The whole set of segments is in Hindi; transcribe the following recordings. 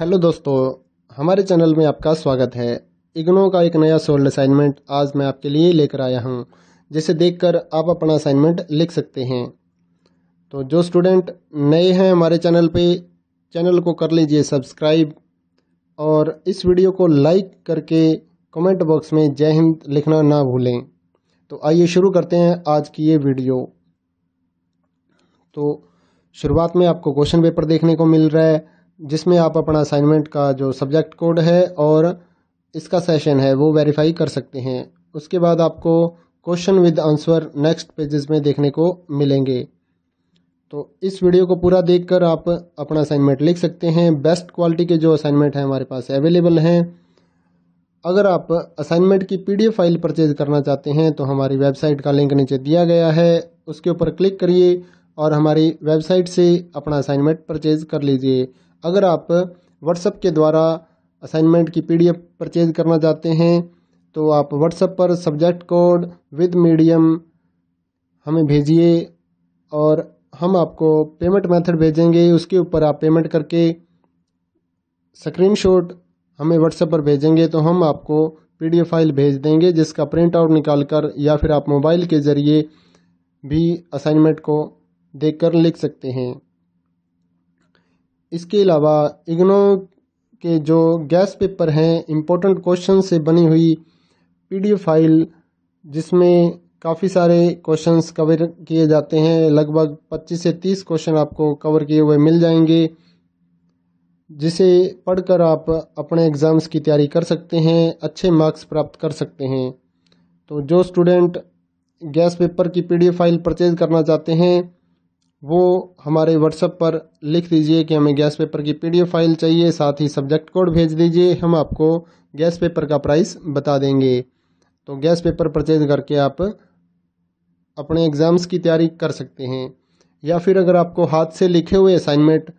हेलो दोस्तों हमारे चैनल में आपका स्वागत है इग्नो का एक नया सोल्ड असाइनमेंट आज मैं आपके लिए लेकर आया हूं जिसे देखकर आप अपना असाइनमेंट लिख सकते हैं तो जो स्टूडेंट नए हैं हमारे चैनल पे चैनल को कर लीजिए सब्सक्राइब और इस वीडियो को लाइक करके कमेंट बॉक्स में जय हिंद लिखना ना भूलें तो आइए शुरू करते हैं आज की ये वीडियो तो शुरुआत में आपको क्वेश्चन पेपर देखने को मिल रहा है जिसमें आप अपना असाइनमेंट का जो सब्जेक्ट कोड है और इसका सेशन है वो वेरीफाई कर सकते हैं उसके बाद आपको question with answer next pages में देखने को मिलेंगे तो इस वीडियो को पूरा देखकर आप अपना असाइनमेंट लिख सकते हैं बेस्ट क्वालिटी के जो असाइनमेंट हैं हमारे पास अवेलेबल हैं अगर आप असाइनमेंट की पीडीएफ फाइल परचेज करना चाहते हैं तो हमारी वेबसाइट का लिंक नीचे दिया गया है उसके ऊपर क्लिक करिए और हमारी वेबसाइट से अपना असाइनमेंट परचेज कर लीजिए अगर आप व्हाट्सएप के द्वारा असाइनमेंट की पीडीएफ परचेज करना चाहते हैं तो आप व्हाट्सएप पर सब्जेक्ट कोड विद मीडियम हमें भेजिए और हम आपको पेमेंट मेथड भेजेंगे उसके ऊपर आप पेमेंट करके स्क्रीनशॉट हमें व्हाट्सएप पर भेजेंगे तो हम आपको पीडीएफ फाइल भेज देंगे जिसका प्रिंट आउट निकाल कर या फिर आप मोबाइल के ज़रिए भी असाइनमेंट को देखकर लिख सकते हैं इसके अलावा इग्नो के जो गैस पेपर हैं इम्पोर्टेंट क्वेश्चन से बनी हुई पीडीएफ फाइल जिसमें काफ़ी सारे क्वेश्चंस कवर किए जाते हैं लगभग 25 से 30 क्वेश्चन आपको कवर किए हुए मिल जाएंगे जिसे पढ़कर आप अपने एग्ज़ाम्स की तैयारी कर सकते हैं अच्छे मार्क्स प्राप्त कर सकते हैं तो जो स्टूडेंट गैस पेपर की पीडीएफ फाइल परचेज करना चाहते हैं वो हमारे व्हाट्सएप पर लिख दीजिए कि हमें गैस पेपर की पीडीएफ फाइल चाहिए साथ ही सब्जेक्ट कोड भेज दीजिए हम आपको गैस पेपर का प्राइस बता देंगे तो गैस पेपर परचेज करके आप अपने एग्ज़ाम्स की तैयारी कर सकते हैं या फिर अगर आपको हाथ से लिखे हुए असाइनमेंट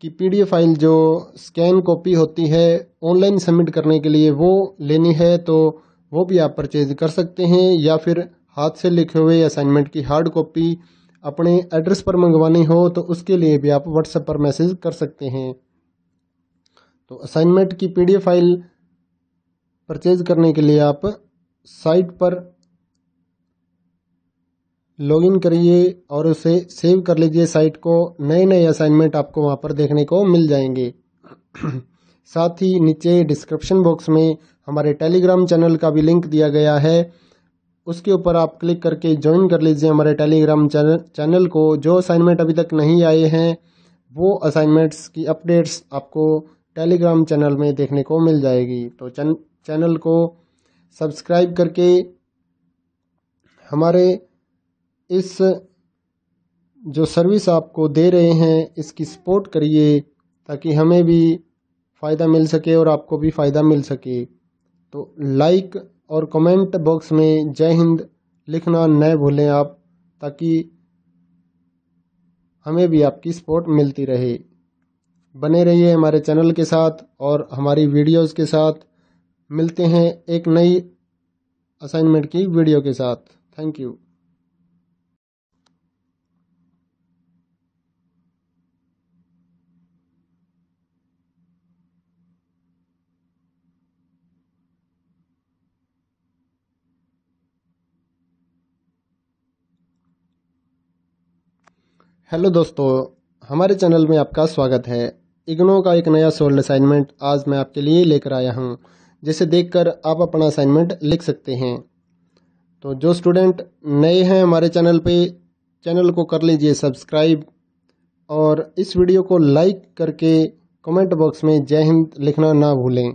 की पीडीएफ फाइल जो स्कैन कॉपी होती है ऑनलाइन सबमिट करने के लिए वो लेनी है तो वो भी आप परचेज कर सकते हैं या फिर हाथ से लिखे हुए असाइनमेंट की हार्ड कॉपी अपने एड्रेस पर मंगवानी हो तो उसके लिए भी आप व्हाट्सएप पर मैसेज कर सकते हैं तो असाइनमेंट की पी फाइल परचेज करने के लिए आप साइट पर लॉगिन करिए और उसे सेव कर लीजिए साइट को नए नए असाइनमेंट आपको वहाँ पर देखने को मिल जाएंगे साथ ही नीचे डिस्क्रिप्शन बॉक्स में हमारे टेलीग्राम चैनल का भी लिंक दिया गया है उसके ऊपर आप क्लिक करके ज्वाइन कर लीजिए हमारे टेलीग्राम चैनल चैनल को जो असाइनमेंट अभी तक नहीं आए हैं वो असाइनमेंट्स की अपडेट्स आपको टेलीग्राम चैनल में देखने को मिल जाएगी तो चैन, चैनल को सब्सक्राइब करके हमारे इस जो सर्विस आपको दे रहे हैं इसकी सपोर्ट करिए ताकि हमें भी फ़ायदा मिल सके और आपको भी फ़ायदा मिल सके तो लाइक और कमेंट बॉक्स में जय हिंद लिखना न भूलें आप ताकि हमें भी आपकी सपोर्ट मिलती रहे बने रहिए हमारे चैनल के साथ और हमारी वीडियोस के साथ मिलते हैं एक नई असाइनमेंट की वीडियो के साथ थैंक यू हेलो दोस्तों हमारे चैनल में आपका स्वागत है इग्नो का एक नया सोल्ड असाइनमेंट आज मैं आपके लिए लेकर आया हूं जिसे देखकर आप अपना असाइनमेंट लिख सकते हैं तो जो स्टूडेंट नए हैं हमारे चैनल पे चैनल को कर लीजिए सब्सक्राइब और इस वीडियो को लाइक करके कमेंट बॉक्स में जय हिंद लिखना ना भूलें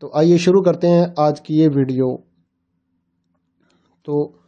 तो आइए शुरू करते हैं आज की ये वीडियो तो